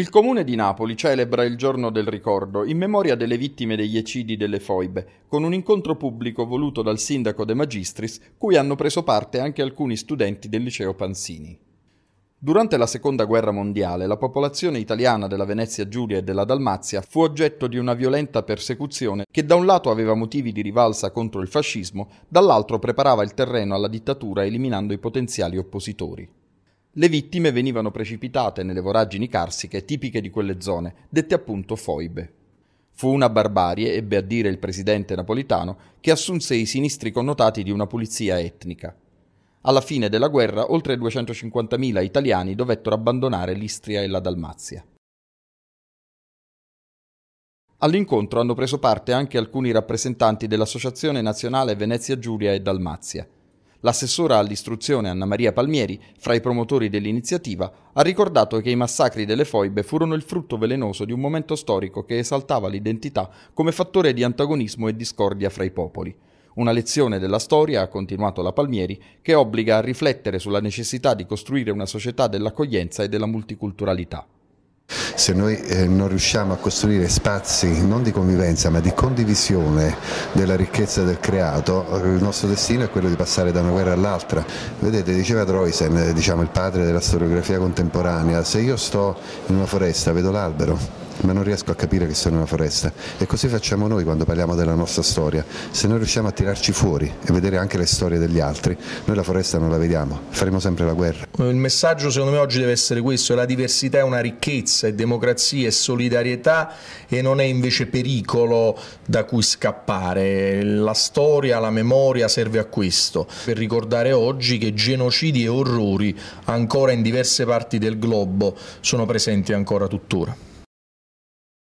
Il comune di Napoli celebra il giorno del ricordo in memoria delle vittime degli ecidi delle foibe, con un incontro pubblico voluto dal sindaco De Magistris, cui hanno preso parte anche alcuni studenti del liceo Pansini. Durante la seconda guerra mondiale la popolazione italiana della Venezia Giulia e della Dalmazia fu oggetto di una violenta persecuzione che da un lato aveva motivi di rivalsa contro il fascismo, dall'altro preparava il terreno alla dittatura eliminando i potenziali oppositori. Le vittime venivano precipitate nelle voragini carsiche tipiche di quelle zone, dette appunto foibe. Fu una barbarie, ebbe a dire il presidente napolitano, che assunse i sinistri connotati di una pulizia etnica. Alla fine della guerra oltre 250.000 italiani dovettero abbandonare l'Istria e la Dalmazia. All'incontro hanno preso parte anche alcuni rappresentanti dell'Associazione Nazionale Venezia Giulia e Dalmazia, L'assessora all'istruzione Anna Maria Palmieri, fra i promotori dell'iniziativa, ha ricordato che i massacri delle foibe furono il frutto velenoso di un momento storico che esaltava l'identità come fattore di antagonismo e discordia fra i popoli. Una lezione della storia, ha continuato la Palmieri, che obbliga a riflettere sulla necessità di costruire una società dell'accoglienza e della multiculturalità se noi eh, non riusciamo a costruire spazi non di convivenza ma di condivisione della ricchezza del creato, eh, il nostro destino è quello di passare da una guerra all'altra. Vedete, diceva Troisen, eh, diciamo, il padre della storiografia contemporanea, se io sto in una foresta vedo l'albero ma non riesco a capire che sono una foresta. E così facciamo noi quando parliamo della nostra storia. Se noi riusciamo a tirarci fuori e vedere anche le storie degli altri, noi la foresta non la vediamo, faremo sempre la guerra. Il messaggio secondo me oggi deve essere questo, la diversità è una ricchezza e democrazia democrazia e solidarietà e non è invece pericolo da cui scappare. La storia, la memoria serve a questo, per ricordare oggi che genocidi e orrori ancora in diverse parti del globo sono presenti ancora tuttora.